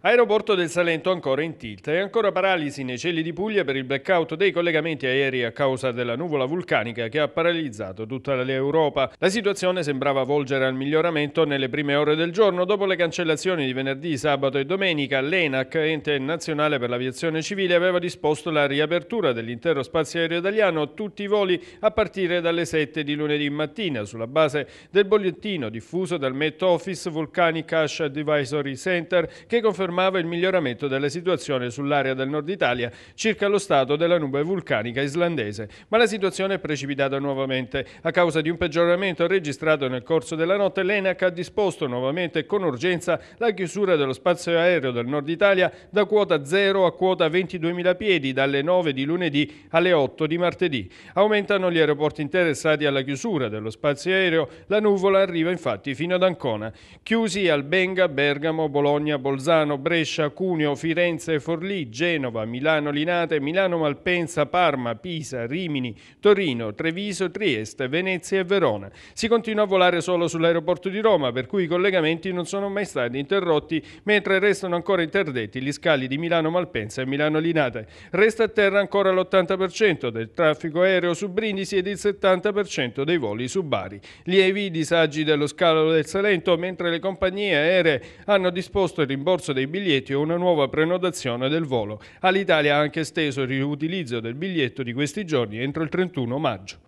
Aeroporto del Salento ancora in tilt e ancora paralisi nei cieli di Puglia per il blackout dei collegamenti aerei a causa della nuvola vulcanica che ha paralizzato tutta l'Europa. La situazione sembrava volgere al miglioramento nelle prime ore del giorno dopo le cancellazioni di venerdì, sabato e domenica. L'ENAC, ente nazionale per l'aviazione civile, aveva disposto la riapertura dell'intero spazio aereo italiano tutti i voli a partire dalle 7 di lunedì mattina sulla base del bollettino diffuso dal Met Office Volcanic Ash Advisory Center che conferma confermava il miglioramento della situazione sull'area del nord Italia circa lo stato della nube vulcanica islandese, ma la situazione è precipitata nuovamente. A causa di un peggioramento registrato nel corso della notte, l'ENAC ha disposto nuovamente con urgenza la chiusura dello spazio aereo del nord Italia da quota 0 a quota 22.000 piedi dalle 9 di lunedì alle 8 di martedì. Aumentano gli aeroporti interessati alla chiusura dello spazio aereo, la nuvola arriva infatti fino ad Ancona. Chiusi al Benga, Bergamo, Bologna, Bolzano, Brescia, Cuneo, Firenze, Forlì, Genova, Milano, Linate, Milano, Malpensa, Parma, Pisa, Rimini, Torino, Treviso, Trieste, Venezia e Verona. Si continua a volare solo sull'aeroporto di Roma, per cui i collegamenti non sono mai stati interrotti, mentre restano ancora interdetti gli scali di Milano Malpensa e Milano Linate. Resta a terra ancora l'80% del traffico aereo su Brindisi ed il 70% dei voli su Bari. Lievi i disagi dello scalo del Salento, mentre le compagnie aeree hanno disposto il rimborso dei biglietti o una nuova prenotazione del volo. All'Italia ha anche esteso il riutilizzo del biglietto di questi giorni entro il 31 maggio.